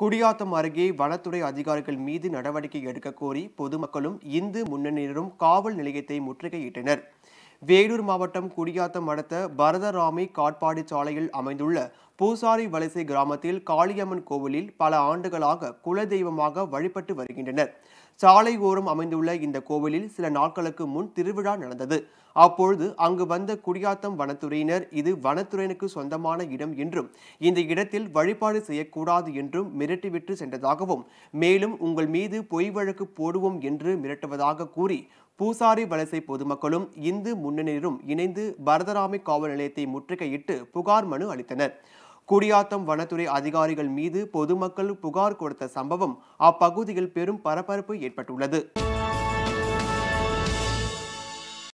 குடியாத்தம் அருகே வனத்துறை அதிகாரிகள் மீது நடவடிக்கை எடுக்க கோரி பொதுமக்களும் இந்து முன்னணியினரும் காவல் நிலையத்தை முற்றுகையிட்டனர் வேலூர் மாவட்டம் குடியாத்தம் அடுத்த பரதராமி காட்பாடி சாலையில் அமைந்துள்ள பூசாரி வலசை கிராமத்தில் காளியம்மன் கோவிலில் பல ஆண்டுகளாக குலதெய்வமாக வழிபட்டு வருகின்றனர் சாலை ஓரம் அமைந்துள்ள இந்த கோவிலில் சில நாட்களுக்கு முன் திருவிழா நடந்தது அப்பொழுது அங்கு வந்த குடியாத்தம் வனத்துறையினர் இது வனத்துறையினருக்கு சொந்தமான இடம் என்றும் இந்த இடத்தில் வழிபாடு செய்யக்கூடாது என்றும் மிரட்டிவிட்டு சென்றதாகவும் மேலும் உங்கள் மீது பொய் வழக்கு போடுவோம் என்று மிரட்டுவதாக கூறி பூசாரி வலசை பொதுமக்களும் இந்து முன்னணியினரும் இணைந்து பரதராமி காவல் நிலையத்தை முற்றுகையிட்டு புகார் மனு அளித்தனர் குடியாத்தம் வனத்துறை அதிகாரிகள் மீது பொதுமக்கள் புகார் கொடுத்த சம்பவம் அப்பகுதியில் பெரும் பரபரப்பு ஏற்பட்டுள்ளது